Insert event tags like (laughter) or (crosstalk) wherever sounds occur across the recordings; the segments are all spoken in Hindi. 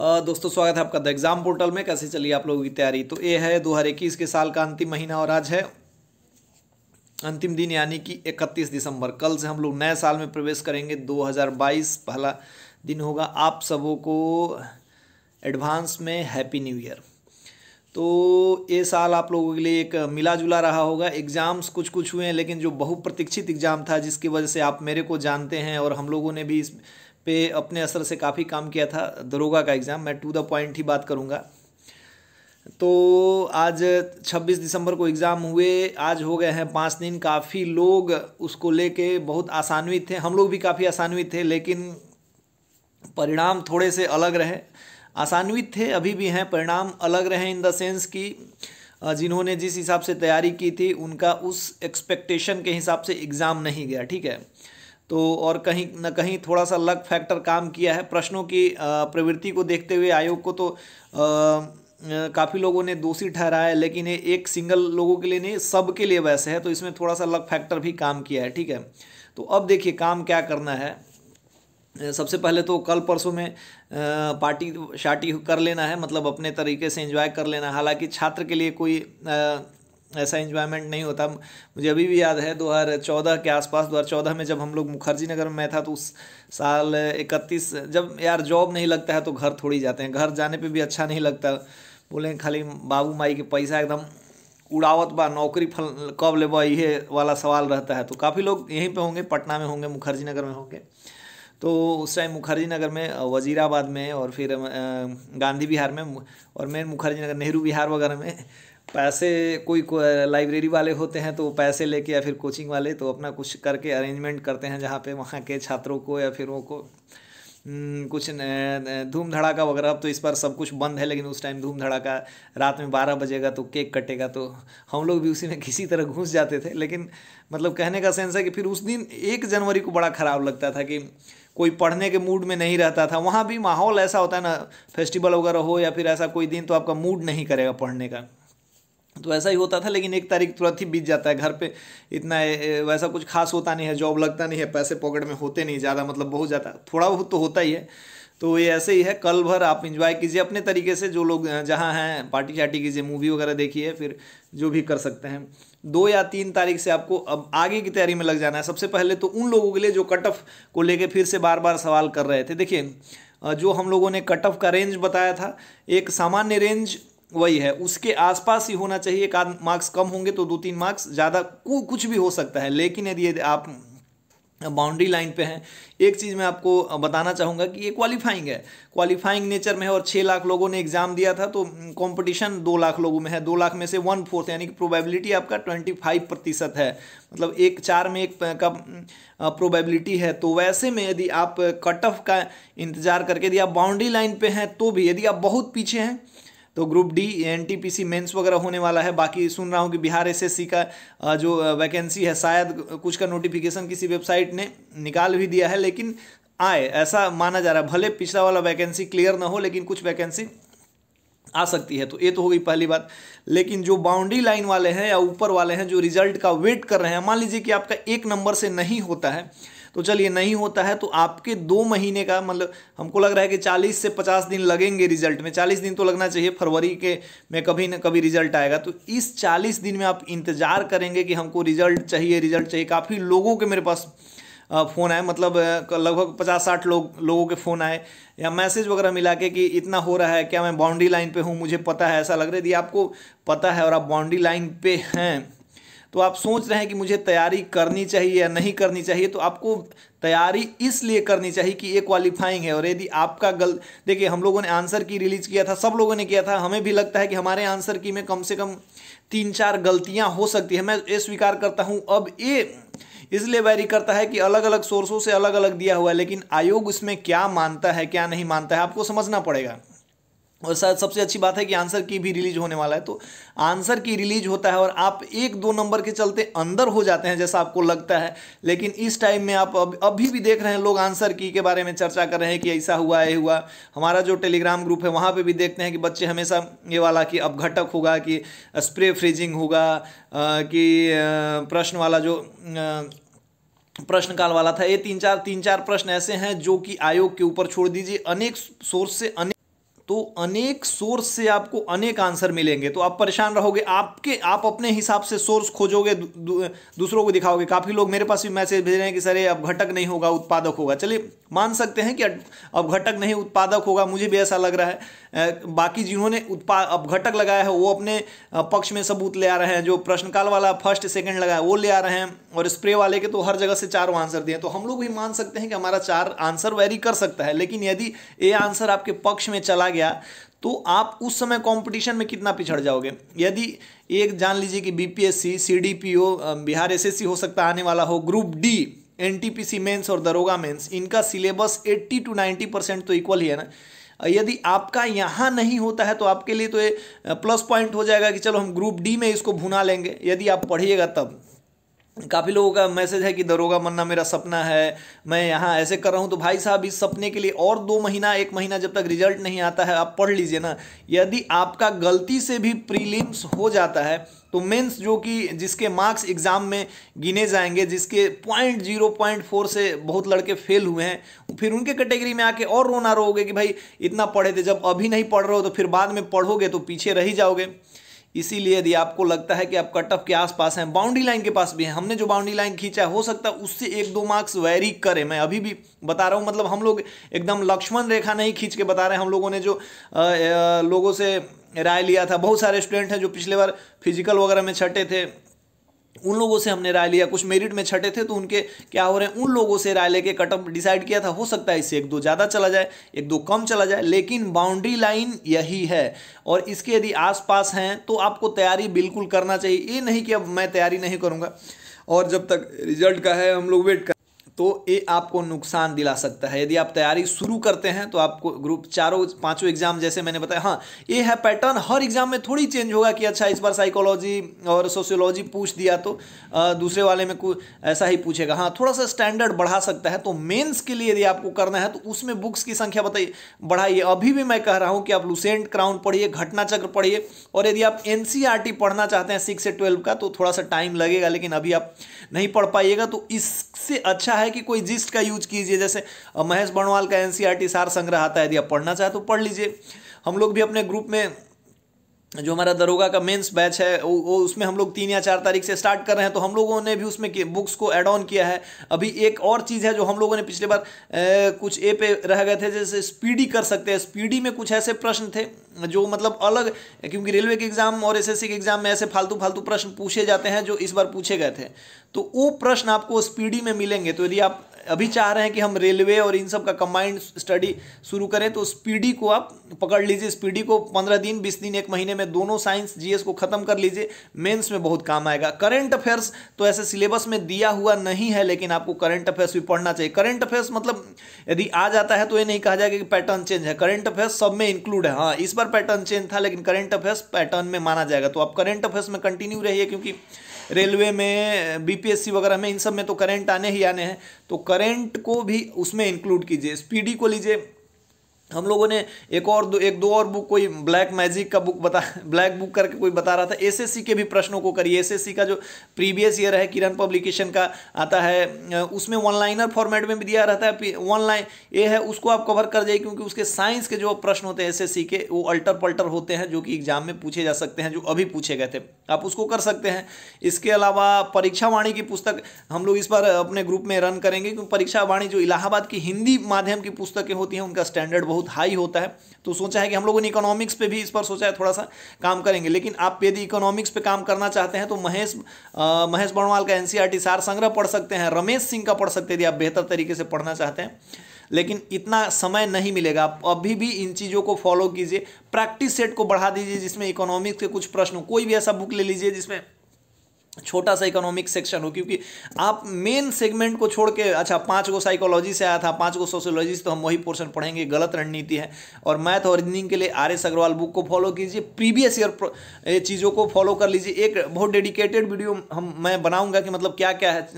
दोस्तों स्वागत है आपका द एग्ज़ाम पोर्टल में कैसे चलिए आप लोगों की तैयारी तो ये है दो हज़ार इक्कीस के साल का अंतिम महीना और आज है अंतिम दिन यानी कि इकतीस दिसंबर कल से हम लोग नए साल में प्रवेश करेंगे 2022 पहला दिन होगा आप सबों को एडवांस में हैप्पी न्यू ईयर तो ये साल आप लोगों के लिए एक मिला जुला रहा होगा एग्ज़ाम्स कुछ कुछ हुए हैं लेकिन जो बहुप्रतीक्षित एग्ज़ाम था जिसकी वजह से आप मेरे को जानते हैं और हम लोगों ने भी इस पे अपने असर से काफ़ी काम किया था दरोगा का एग्ज़ाम मैं टू द पॉइंट ही बात करूँगा तो आज 26 दिसंबर को एग्ज़ाम हुए आज हो गए हैं पाँच दिन काफ़ी लोग उसको लेके बहुत आसान्वित थे हम लोग भी काफ़ी आसान्वित थे लेकिन परिणाम थोड़े से अलग रहे आसान्वित थे अभी भी हैं परिणाम अलग रहे इन द सेंस कि जिन्होंने जिस हिसाब से तैयारी की थी उनका उस एक्सपेक्टेशन के हिसाब से एग्ज़ाम नहीं गया ठीक है तो और कहीं ना कहीं थोड़ा सा लक फैक्टर काम किया है प्रश्नों की प्रवृत्ति को देखते हुए आयोग को तो काफ़ी लोगों ने दोषी ठहराया है लेकिन ये एक सिंगल लोगों के लिए नहीं सब के लिए वैसे है तो इसमें थोड़ा सा लक फैक्टर भी काम किया है ठीक है तो अब देखिए काम क्या करना है सबसे पहले तो कल परसों में पार्टी शार्टी कर लेना है मतलब अपने तरीके से एंजॉय कर लेना हालांकि छात्र के लिए कोई ऐसा इन्जॉयमेंट नहीं होता मुझे अभी भी याद है 2014 के आसपास 2014 में जब हम लोग मुखर्जी नगर में था तो उस साल 31 जब यार जॉब नहीं लगता है तो घर थोड़ी जाते हैं घर जाने पे भी अच्छा नहीं लगता बोले खाली बाबू माई के पैसा एकदम उड़ावत बा नौकरी फल कब लेब ये वाला सवाल रहता है तो काफ़ी लोग यहीं पर होंगे पटना में होंगे मुखर्जी नगर में होंगे तो उस टाइम मुखर्जी नगर में वजीराबाद में और फिर गांधी विहार में और मेन मुखर्जी नगर नेहरू विहार वगैरह में पैसे कोई को, लाइब्रेरी वाले होते हैं तो पैसे लेके या फिर कोचिंग वाले तो अपना कुछ करके अरेंजमेंट करते हैं जहाँ पे वहाँ के छात्रों को या फिर उनको हम्म, कुछ धूम धड़ाका वगैरह अब तो इस बार सब कुछ बंद है लेकिन उस टाइम धूम धड़ाका रात में बारह बजेगा तो केक कटेगा तो हम लोग भी उसी में (laughs) किसी तरह घुस जाते थे लेकिन मतलब कहने का सेंस है कि फिर उस दिन एक जनवरी को बड़ा ख़राब लगता था कि कोई पढ़ने के मूड में नहीं रहता था वहाँ भी माहौल ऐसा होता है ना फेस्टिवल वगैरह हो या फिर ऐसा कोई दिन तो आपका मूड नहीं करेगा पढ़ने का तो ऐसा ही होता था लेकिन एक तारीख तुरंत ही बीत जाता है घर पे इतना वैसा कुछ खास होता नहीं है जॉब लगता नहीं है पैसे पॉकेट में होते नहीं ज़्यादा मतलब बहुत ज़्यादा थोड़ा बहुत तो होता ही है तो ये ऐसे ही है कल भर आप इंजॉय कीजिए अपने तरीके से जो लोग जहाँ हैं पार्टी शार्टी कीजिए मूवी वगैरह देखिए फिर जो भी कर सकते हैं दो या तीन तारीख से आपको अब आगे की तैयारी में लग जाना है सबसे पहले तो उन लोगों के लिए जो कट ऑफ को लेके फिर से बार बार सवाल कर रहे थे देखिए जो हम लोगों ने कट ऑफ का रेंज बताया था एक सामान्य रेंज वही है उसके आसपास ही होना चाहिए एक आध मार्क्स कम होंगे तो दो तीन मार्क्स ज़्यादा कुछ भी हो सकता है लेकिन यदि आप बाउंड्री लाइन पे हैं एक चीज़ मैं आपको बताना चाहूँगा कि ये क्वालिफाइंग है क्वालिफाइंग नेचर में है और छः लाख लोगों ने एग्ज़ाम दिया था तो कंपटीशन दो लाख लोगों में है दो लाख में से वन फोर्थ यानी कि प्रोबेबिलिटी आपका ट्वेंटी फाइव प्रतिशत है मतलब एक चार में एक का प्रोबेबिलिटी है तो वैसे में यदि आप कट ऑफ का इंतज़ार करके यदि आप बाउंड्री लाइन पर हैं तो भी यदि आप बहुत पीछे हैं तो group D N T P C mains वगैरह होने वाला है बाकी सुन रहा हूँ कि बिहार एस एस सी का जो वैकेंसी है शायद कुछ का नोटिफिकेशन किसी वेबसाइट ने निकाल भी दिया है लेकिन आए ऐसा माना जा रहा है भले पिछला वाला वैकेंसी क्लियर ना हो लेकिन कुछ वैकेंसी आ सकती है तो ये तो हो गई पहली बात लेकिन जो बाउंड्री लाइन वाले हैं या ऊपर वाले हैं जो रिजल्ट का वेट कर रहे हैं मान लीजिए कि आपका एक नंबर से नहीं होता है तो चलिए नहीं होता है तो आपके दो महीने का मतलब हमको लग रहा है कि चालीस से पचास दिन लगेंगे रिजल्ट में चालीस दिन तो लगना चाहिए फरवरी के में कभी ना कभी रिजल्ट आएगा तो इस चालीस दिन में आप इंतज़ार करेंगे कि हमको रिजल्ट चाहिए रिजल्ट चाहिए काफ़ी लोगों के मेरे पास फ़ोन आए मतलब लगभग पचास साठ लोग लोगों के फ़ोन आए या मैसेज वगैरह मिला के कि इतना हो रहा है क्या मैं बाउंड्री लाइन पे हूँ मुझे पता है ऐसा लग रहा है यदि आपको पता है और आप बाउंड्री लाइन पे हैं तो आप सोच रहे हैं कि मुझे तैयारी करनी चाहिए या नहीं करनी चाहिए तो आपको तैयारी इसलिए करनी चाहिए कि ये क्वालिफाइंग है और यदि आपका गल देखिए हम लोगों ने आंसर की रिलीज किया था सब लोगों ने किया था हमें भी लगता है कि हमारे आंसर की में कम से कम तीन चार गलतियां हो सकती है मैं ये स्वीकार करता हूं अब ये इसलिए वैरी करता है कि अलग अलग सोर्सों से अलग अलग दिया हुआ है लेकिन आयोग उसमें क्या मानता है क्या नहीं मानता है आपको समझना पड़ेगा और शायद सबसे अच्छी बात है कि आंसर की भी रिलीज होने वाला है तो आंसर की रिलीज होता है और आप एक दो नंबर के चलते अंदर हो जाते हैं जैसा आपको लगता है लेकिन इस टाइम में आप अब अभी भी देख रहे हैं लोग आंसर की के बारे में चर्चा कर रहे हैं कि ऐसा हुआ ये हुआ हमारा जो टेलीग्राम ग्रुप है वहाँ पर भी देखते हैं कि बच्चे हमेशा ये वाला कि अब घटक होगा कि स्प्रे फ्रीजिंग होगा कि प्रश्न वाला जो प्रश्नकाल वाला था ये तीन चार तीन चार प्रश्न ऐसे हैं जो कि आयोग के ऊपर छोड़ दीजिए अनेक सोर्स से अनेक तो अनेक सोर्स से आपको अनेक आंसर मिलेंगे तो आप परेशान रहोगे आपके आप अपने हिसाब से सोर्स खोजोगे दूसरों दु, दूसरों को दिखाओगे काफ़ी लोग मेरे पास भी मैसेज भेज रहे हैं कि सर ये घटक नहीं होगा उत्पादक होगा चलिए मान सकते हैं कि अब घटक नहीं उत्पादक होगा मुझे भी ऐसा लग रहा है बाकी जिन्होंने अब घटक लगाया है वो अपने पक्ष में सबूत ले आ रहे हैं जो प्रश्नकाल वाला फर्स्ट सेकेंड लगाया वो ले आ रहे हैं और स्प्रे वाले के तो हर जगह से चारों आंसर दिए तो हम लोग भी मान सकते हैं कि हमारा चार आंसर वेरी कर सकता है लेकिन यदि ये आंसर आपके पक्ष में चला गया गया तो आप उस समय कंपटीशन में कितना पिछड़ जाओगे यदि एक जान लीजिए कि बीपीएससी सीडीपीओ बिहार एसएससी हो सकता आने वाला हो ग्रुप डी एनटीपीसी मेंस और दरोगा मेंस इनका सिलेबस 80 टू 90 परसेंट तो इक्वल ही है ना यदि आपका यहाँ नहीं होता है तो आपके लिए तो ये प्लस पॉइंट हो जाएगा कि चलो हम ग्रुप डी में इसको भुना लेंगे यदि आप पढ़िएगा तब काफ़ी लोगों का मैसेज है कि दरोगा बनना मेरा सपना है मैं यहाँ ऐसे कर रहा हूँ तो भाई साहब इस सपने के लिए और दो महीना एक महीना जब तक रिजल्ट नहीं आता है आप पढ़ लीजिए ना यदि आपका गलती से भी प्रीलिम्स हो जाता है तो मेंस जो कि जिसके मार्क्स एग्ज़ाम में गिने जाएंगे जिसके पॉइंट जीरो पॉइंट फोर से बहुत लड़के फेल हुए हैं फिर उनके कैटेगरी में आके और रोना रोगे कि भाई इतना पढ़े थे जब अभी नहीं पढ़ रहे हो तो फिर बाद में पढ़ोगे तो पीछे रह ही जाओगे इसीलिए यदि आपको लगता है कि आप कट ऑफ के आसपास हैं बाउंड्री लाइन के पास भी हैं हमने जो बाउंड्री लाइन खींचा है हो सकता है उससे एक दो मार्क्स वैरी करें मैं अभी भी बता रहा हूँ मतलब हम लोग एकदम लक्ष्मण रेखा नहीं खींच के बता रहे हैं हम लोगों ने जो आ, आ, लोगों से राय लिया था बहुत सारे स्टूडेंट हैं जो पिछले बार फिजिकल वगैरह में छटे थे उन लोगों से हमने राय लिया कुछ मेरिट में छठे थे तो उनके क्या हो रहे हैं उन लोगों से राय लेके कटअप डिसाइड किया था हो सकता है इससे एक दो ज़्यादा चला जाए एक दो कम चला जाए लेकिन बाउंड्री लाइन यही है और इसके यदि आसपास हैं तो आपको तैयारी बिल्कुल करना चाहिए ये नहीं कि अब मैं तैयारी नहीं करूँगा और जब तक रिजल्ट का है हम लोग वेट कर तो ये आपको नुकसान दिला सकता है यदि आप तैयारी शुरू करते हैं तो आपको ग्रुप चारों पांचों एग्जाम जैसे मैंने बताया हाँ ये है पैटर्न हर एग्जाम में थोड़ी चेंज होगा कि अच्छा इस बार साइकोलॉजी और सोशियोलॉजी पूछ दिया तो आ, दूसरे वाले में कुछ ऐसा ही पूछेगा हाँ थोड़ा सा स्टैंडर्ड बढ़ा सकता है तो मेन्स के लिए यदि आपको करना है तो उसमें बुक्स की संख्या बताइए बढ़ाइए अभी भी मैं कह रहा हूँ कि आप लुसेंट क्राउन पढ़िए घटना चक्र पढ़िए और यदि आप एन e पढ़ना चाहते हैं सिक्स से ट्वेल्व का तो थोड़ा सा टाइम लगेगा लेकिन अभी आप नहीं पढ़ पाइएगा तो इससे अच्छा है है कि कोई जिस्ट का यूज कीजिए जैसे महेश बनवाल का एनसीईआरटी e सार संग्रह आता है यदि आप पढ़ना चाहे तो पढ़ लीजिए हम लोग भी अपने ग्रुप में जो हमारा दरोगा का मेंस बैच है वो, वो उसमें हम लोग तीन या चार तारीख से स्टार्ट कर रहे हैं तो हम लोगों ने भी उसमें बुक्स को एड ऑन किया है अभी एक और चीज़ है जो हम लोगों ने पिछले बार ए, कुछ ए पे रह गए थे जैसे स्पीडी कर सकते हैं स्पीडी में कुछ ऐसे प्रश्न थे जो मतलब अलग क्योंकि रेलवे के एग्ज़ाम और एस के एग्ज़ाम में ऐसे फालतू फालतू प्रश्न पूछे जाते हैं जो इस बार पूछे गए थे तो वो प्रश्न आपको स्पीडी में मिलेंगे तो यदि आप अभी चाह रहे हैं कि हम रेलवे और इन सब का कंबाइंड स्टडी शुरू करें तो स्पीडी को आप पकड़ लीजिए स्पीडी को पंद्रह दिन बीस दिन एक महीने में दोनों साइंस जीएस को खत्म कर लीजिए मेंस में बहुत काम आएगा करंट अफेयर्स तो ऐसे सिलेबस में दिया हुआ नहीं है लेकिन आपको करंट अफेयर्स भी पढ़ना चाहिए करंट अफेयर्स मतलब यदि आ जाता है तो ये नहीं कहा जाएगा कि पैटर्न चेंज है करंट अफेयर्स सब में इंक्लूड है हाँ इस बार पैटर्न चेंज था लेकिन करंट अफेयर्स पैटर्न में माना जाएगा तो आप करंट अफेयर्स में कंटिन्यू रहिए क्योंकि रेलवे में बीपीएससी वगैरह में इन सब में तो करेंट आने ही आने हैं तो करेंट को भी उसमें इंक्लूड कीजिए स्पीडी को लीजिए हम लोगों ने एक और दो एक दो और बुक कोई ब्लैक मैजिक का बुक बता ब्लैक बुक करके कोई बता रहा था एसएससी के भी प्रश्नों को करिए एसएससी का जो प्रीवियस ईयर है किरण पब्लिकेशन का आता है उसमें वन लाइनर फॉर्मेट में भी दिया रहता है वन लाइन ए है उसको आप कवर कर जाइए क्योंकि उसके साइंस के जो प्रश्न होते हैं एस के वो अल्टर पल्टर होते हैं जो कि एग्जाम में पूछे जा सकते हैं जो अभी पूछे गए थे आप उसको कर सकते हैं इसके अलावा परीक्षावाणी की पुस्तक हम लोग इस बार अपने ग्रुप में रन करेंगे क्योंकि परीक्षावाणी जो इलाहाबाद की हिंदी माध्यम की पुस्तकें होती हैं उनका स्टैंडर्ड बहुत बहुत हाई होता है तो सोचा है कि हम लोगों ने इकोनॉमिक्स पे भी इस पर सोचा है थोड़ा सा काम करेंगे लेकिन आप यदि इकोनॉमिक्स पे काम करना चाहते हैं तो महेश आ, महेश बणवाल का एनसीईआरटी e सार संग्रह पढ़ सकते हैं रमेश सिंह का पढ़ सकते हैं यदि आप बेहतर तरीके से पढ़ना चाहते हैं लेकिन इतना समय नहीं मिलेगा आप अभी भी इन चीज़ों को फॉलो कीजिए प्रैक्टिस सेट को बढ़ा दीजिए जिसमें इकोनॉमिक्स के कुछ प्रश्न कोई भी ऐसा बुक ले लीजिए जिसमें छोटा सा इकोनॉमिक सेक्शन हो क्योंकि आप मेन सेगमेंट को छोड़ के अच्छा पांच गो साइकोलॉजी से आया था पांच गो सोशियोलॉजी से तो हम वही पोर्शन पढ़ेंगे गलत रणनीति है और मैथ और इंजीनियरिंग के लिए आर एस अग्रवाल बुक को फॉलो कीजिए प्रीवियस ईयर चीज़ों को फॉलो कर लीजिए एक बहुत डेडिकेटेड वीडियो हम मैं बनाऊंगा कि मतलब क्या क्या है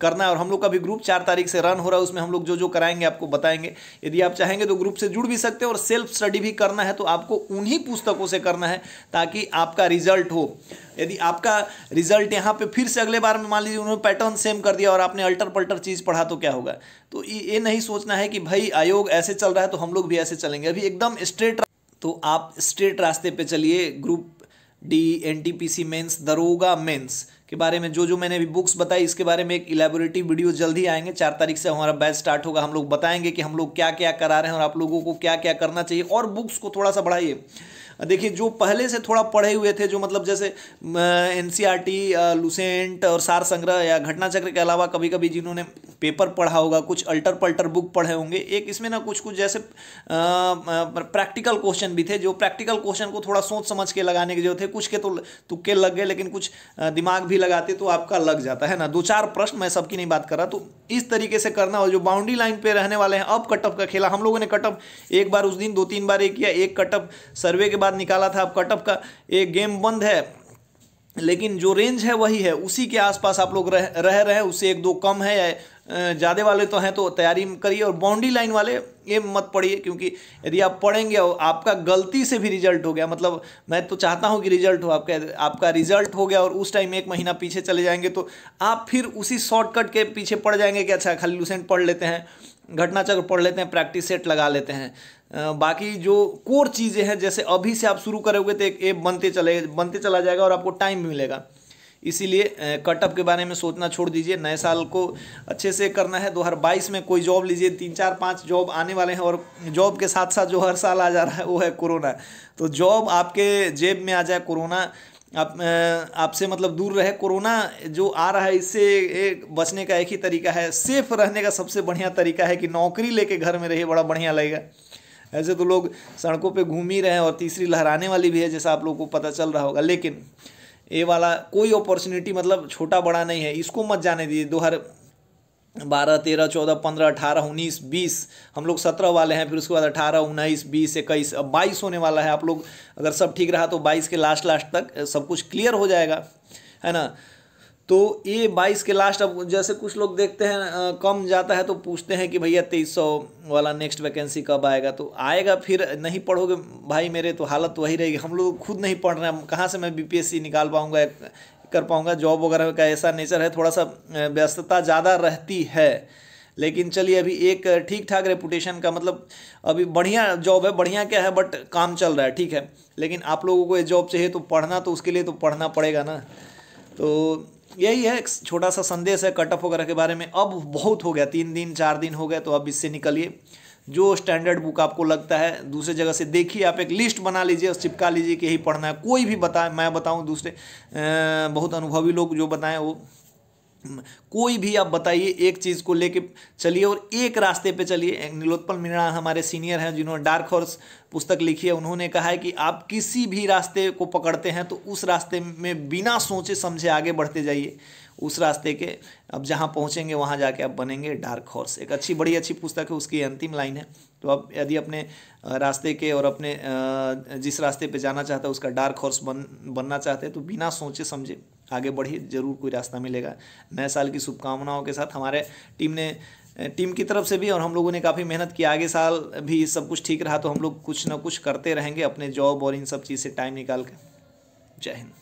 करना है और हम लोग का भी ग्रुप चार तारीख से रन हो रहा है उसमें हम लोग जो जो कराएंगे आपको बताएंगे यदि आप चाहेंगे तो ग्रुप से जुड़ भी सकते हैं और सेल्फ स्टडी भी करना है तो आपको उन्हीं पुस्तकों से करना है ताकि आपका रिजल्ट हो यदि आपका रिजल्ट यहाँ पे फिर से अगले बार में मान लीजिए उन्होंने पैटर्न सेम कर दिया और आपने अल्टर पल्टर चीज़ पढ़ा तो क्या होगा तो ये नहीं सोचना है कि भाई आयोग ऐसे चल रहा है तो हम लोग भी ऐसे चलेंगे अभी एकदम स्ट्रेट तो आप स्ट्रेट रास्ते पे चलिए group D N T P C mains दरोगा मेन्स के बारे में जो जो मैंने अभी बुक्स बताई इसके बारे में एक इलेबोरेटिव वीडियो जल्द ही आएंगे चार तारीख से हमारा बैच स्टार्ट होगा हम लोग बताएंगे कि हम लोग क्या क्या करा रहे हैं और आप लोगों को क्या क्या करना चाहिए और बुक्स को थोड़ा सा बढ़ाइए देखिए जो पहले से थोड़ा पढ़े हुए थे जो मतलब जैसे एन लुसेंट और सार संग्रह या घटना चक्र के अलावा कभी कभी जिन्होंने पेपर पढ़ा होगा कुछ अल्टर पल्टर बुक पढ़े होंगे एक इसमें ना कुछ कुछ जैसे प्रैक्टिकल क्वेश्चन भी थे जो प्रैक्टिकल क्वेश्चन को थोड़ा सोच समझ के लगाने के जो थे कुछ के तो तुक्के लग गए लेकिन कुछ दिमाग भी लगाते तो आपका लग जाता है ना दो चार प्रश्न मैं सबकी नहीं बात कर रहा तो इस तरीके से करना और जो बाउंड्री लाइन पे रहने वाले हैं अब कटअप का खेला हम लोगों ने कटअप एक बार उस दिन दो तीन बार एक किया एक कटअप सर्वे के बाद बाद निकाला था अब कटअप का ये गेम बंद है लेकिन जो रेंज है वही है उसी के आसपास आप लोग रह रह रहे हैं उससे एक दो कम है ज़्यादा वाले तो हैं तो तैयारी करिए और बाउंड्री लाइन वाले ये मत पढ़िए क्योंकि यदि आप पढ़ेंगे और आपका गलती से भी रिजल्ट हो गया मतलब मैं तो चाहता हूँ कि रिजल्ट हो आपका आपका रिजल्ट हो गया और उस टाइम एक महीना पीछे चले जाएंगे तो आप फिर उसी शॉर्टकट के पीछे पड़ जाएंगे कि अच्छा खाली लूसेंट पढ़ लेते हैं घटनाचक्र पढ़ लेते हैं प्रैक्टिस सेट लगा लेते हैं बाकी जो कोर चीज़ें हैं जैसे अभी से आप शुरू करोगे तो एक ऐप बनते चले बनते चला जाएगा और आपको टाइम भी मिलेगा इसीलिए कटअप के बारे में सोचना छोड़ दीजिए नए साल को अच्छे से करना है दो हज़ार बाईस में कोई जॉब लीजिए तीन चार पाँच जॉब आने वाले हैं और जॉब के साथ साथ जो हर साल आ जा रहा है वो है कोरोना तो जॉब आपके जेब में आ जाए कोरोना आप आपसे मतलब दूर रहे कोरोना जो आ रहा है इससे एक बचने का एक ही तरीका है सेफ रहने का सबसे बढ़िया तरीका है कि नौकरी लेके घर में रहिए बड़ा बढ़िया लगेगा ऐसे तो लोग सड़कों पे घूम ही रहे हैं और तीसरी लहराने वाली भी है जैसा आप लोग को पता चल रहा होगा लेकिन ये वाला कोई अपॉर्चुनिटी मतलब छोटा बड़ा नहीं है इसको मत जाने दीजिए दो हर बारह तेरह चौदह पंद्रह अठारह उन्नीस बीस हम लोग सत्रह वाले हैं फिर उसके बाद अठारह उन्नीस बीस इक्कीस अब बाईस होने वाला है आप लोग अगर सब ठीक रहा तो बाईस के लास्ट लास्ट तक सब कुछ क्लियर हो जाएगा है ना तो ये बाईस के लास्ट अब जैसे कुछ लोग देखते हैं आ, कम जाता है तो पूछते हैं कि भैया तेईस सौ वाला नेक्स्ट वैकेंसी कब आएगा तो आएगा फिर नहीं पढ़ोगे भाई मेरे तो हालत वही रहेगी हम लोग खुद नहीं पढ़ रहे हैं कहाँ से मैं बीपीएससी निकाल पाऊँगा कर पाऊँगा जॉब वगैरह का ऐसा नेचर है थोड़ा सा व्यस्तता ज़्यादा रहती है लेकिन चलिए अभी एक ठीक ठाक रेपुटेशन का मतलब अभी बढ़िया जॉब है बढ़िया क्या है बट काम चल रहा है ठीक है लेकिन आप लोगों को ये जॉब चाहिए तो पढ़ना तो उसके लिए तो पढ़ना पड़ेगा ना तो यही है एक छोटा सा संदेश है कट ऑफ वगैरह के बारे में अब बहुत हो गया तीन दिन चार दिन हो गए तो अब इससे निकलिए जो स्टैंडर्ड बुक आपको लगता है दूसरे जगह से देखिए आप एक लिस्ट बना लीजिए और चिपका लीजिए कि यही पढ़ना है कोई भी बताए मैं बताऊं दूसरे बहुत अनुभवी लोग जो बताएं वो कोई भी आप बताइए एक चीज़ को लेके चलिए और एक रास्ते पे चलिए नीलोत्पल मीणा हमारे सीनियर हैं जिन्होंने डार्क हॉर्स पुस्तक लिखी है उन्होंने कहा है कि आप किसी भी रास्ते को पकड़ते हैं तो उस रास्ते में बिना सोचे समझे आगे बढ़ते जाइए उस रास्ते के अब जहाँ पहुँचेंगे वहाँ जाके आप बनेंगे डार्क हॉर्स एक अच्छी बड़ी अच्छी पुस्तक है उसकी अंतिम लाइन है तो आप यदि अपने रास्ते के और अपने जिस रास्ते पे जाना चाहते हैं उसका डार्क हॉर्स बन बनना चाहते हैं तो बिना सोचे समझे आगे बढ़िए ज़रूर कोई रास्ता मिलेगा नए साल की शुभकामनाओं के साथ हमारे टीम ने टीम की तरफ से भी और हम लोगों ने काफ़ी मेहनत की आगे साल भी सब कुछ ठीक रहा तो हम लोग कुछ ना कुछ करते रहेंगे अपने जॉब और इन सब चीज़ से टाइम निकाल कर जय हिंद